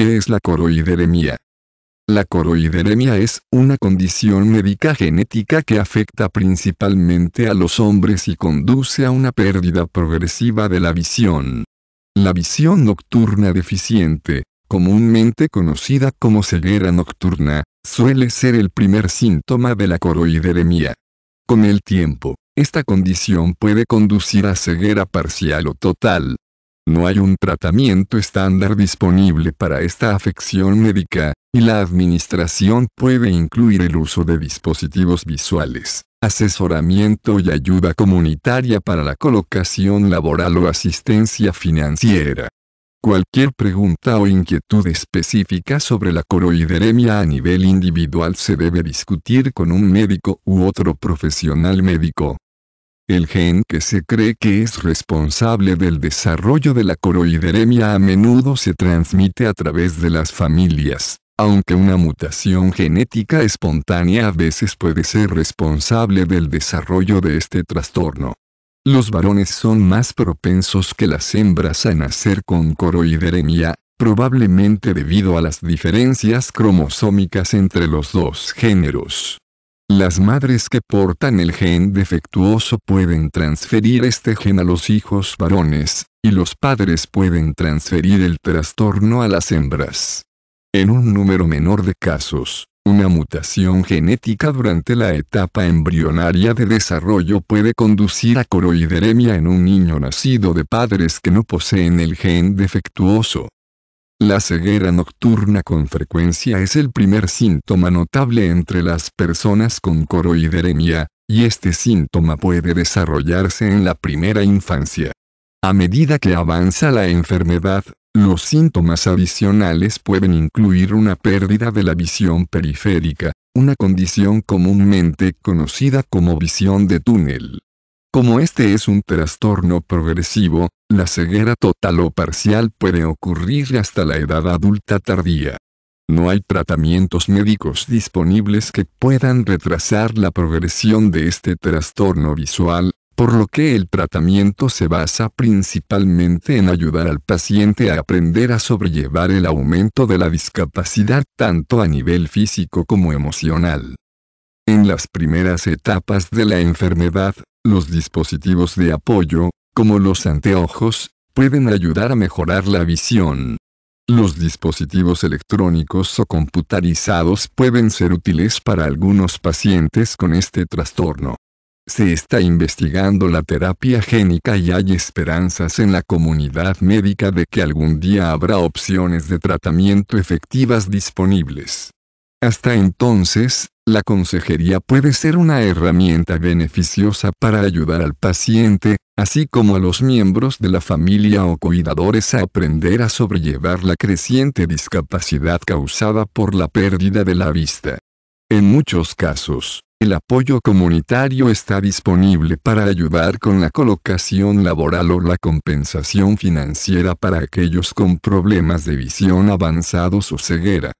¿Qué es la coroideremia? La coroideremia es una condición médica genética que afecta principalmente a los hombres y conduce a una pérdida progresiva de la visión. La visión nocturna deficiente, comúnmente conocida como ceguera nocturna, suele ser el primer síntoma de la coroideremia. Con el tiempo, esta condición puede conducir a ceguera parcial o total, no hay un tratamiento estándar disponible para esta afección médica, y la administración puede incluir el uso de dispositivos visuales, asesoramiento y ayuda comunitaria para la colocación laboral o asistencia financiera. Cualquier pregunta o inquietud específica sobre la coroideremia a nivel individual se debe discutir con un médico u otro profesional médico. El gen que se cree que es responsable del desarrollo de la coroideremia a menudo se transmite a través de las familias, aunque una mutación genética espontánea a veces puede ser responsable del desarrollo de este trastorno. Los varones son más propensos que las hembras a nacer con coroideremia, probablemente debido a las diferencias cromosómicas entre los dos géneros. Las madres que portan el gen defectuoso pueden transferir este gen a los hijos varones, y los padres pueden transferir el trastorno a las hembras. En un número menor de casos, una mutación genética durante la etapa embrionaria de desarrollo puede conducir a coroideremia en un niño nacido de padres que no poseen el gen defectuoso. La ceguera nocturna con frecuencia es el primer síntoma notable entre las personas con coroideremia, y este síntoma puede desarrollarse en la primera infancia. A medida que avanza la enfermedad, los síntomas adicionales pueden incluir una pérdida de la visión periférica, una condición comúnmente conocida como visión de túnel. Como este es un trastorno progresivo, la ceguera total o parcial puede ocurrir hasta la edad adulta tardía. No hay tratamientos médicos disponibles que puedan retrasar la progresión de este trastorno visual, por lo que el tratamiento se basa principalmente en ayudar al paciente a aprender a sobrellevar el aumento de la discapacidad tanto a nivel físico como emocional. En las primeras etapas de la enfermedad, los dispositivos de apoyo, como los anteojos, pueden ayudar a mejorar la visión. Los dispositivos electrónicos o computarizados pueden ser útiles para algunos pacientes con este trastorno. Se está investigando la terapia génica y hay esperanzas en la comunidad médica de que algún día habrá opciones de tratamiento efectivas disponibles. Hasta entonces, la consejería puede ser una herramienta beneficiosa para ayudar al paciente, así como a los miembros de la familia o cuidadores a aprender a sobrellevar la creciente discapacidad causada por la pérdida de la vista. En muchos casos, el apoyo comunitario está disponible para ayudar con la colocación laboral o la compensación financiera para aquellos con problemas de visión avanzados o ceguera.